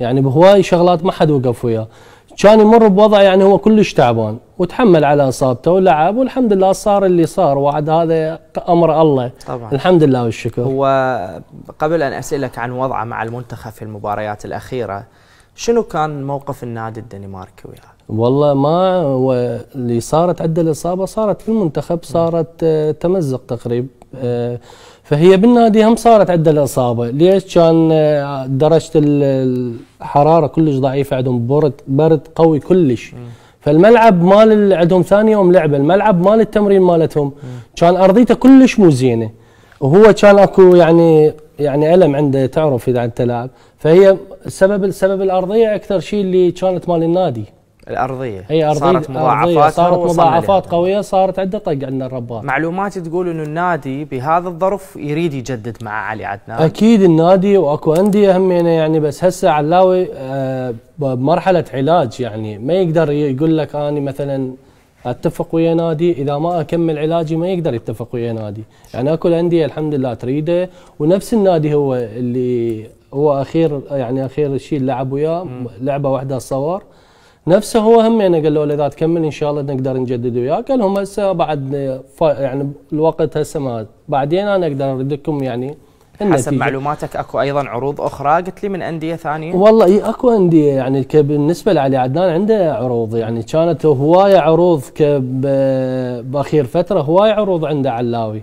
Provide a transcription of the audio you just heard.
يعني بهواي شغلات ما حد وقف وياه كان يمر بوضع يعني هو كلش تعبان وتحمل على اصابته ولعب والحمد لله صار اللي صار وعد هذا امر الله طبعا الحمد لله والشكر هو قبل ان اسالك عن وضعه مع المنتخب في المباريات الاخيره شنو كان موقف النادي الدنماركي وياه؟ والله ما اللي صارت عنده الاصابه صارت في المنتخب صارت آه، تمزق تقريبا فهي بالنادي هم صارت عندها الاصابه ليش كان آه، درجه الحراره كلش ضعيفه عندهم برد برد قوي كلش فالملعب مال عندهم ثاني يوم لعبه الملعب مال التمرين مالتهم كان ارضيته كلش مو زينه وهو كان اكو يعني يعني الم عنده تعرف اذا انت لاعب فهي سبب السبب الارضيه اكثر شيء اللي كانت مال النادي الارضيه اي ارضيه صارت مضاعفات صارت مضاعفات قويه صارت عده طق عندنا الرباط معلومات تقول انه النادي بهذا الظرف يريد يجدد مع علي عدنان اكيد النادي واكو انديه همينه يعني-, يعني بس هسه علاوي آه، بمرحله علاج يعني ما يقدر يقول لك انا مثلا اتفق ويا نادي اذا ما اكمل علاجي ما يقدر يتفق ويا نادي يعني اكو انديه الحمد لله تريده ونفس النادي هو اللي هو اخير يعني اخير شيء لعب وياه لعبه واحده صور نفسه هو هم يعني قال له اذا تكمل ان شاء الله نقدر نجدد وياك قال لهم هسه بعد يعني الوقت هسه ما بعدين انا اقدر اردكم يعني النتيجة. حسب معلوماتك اكو ايضا عروض اخرى قلت لي من انديه ثانيه والله اي اكو انديه يعني بالنسبه لعلي عدنان عنده عروض يعني كانت هوايه عروض باخير فتره هوايه عروض عنده علاوي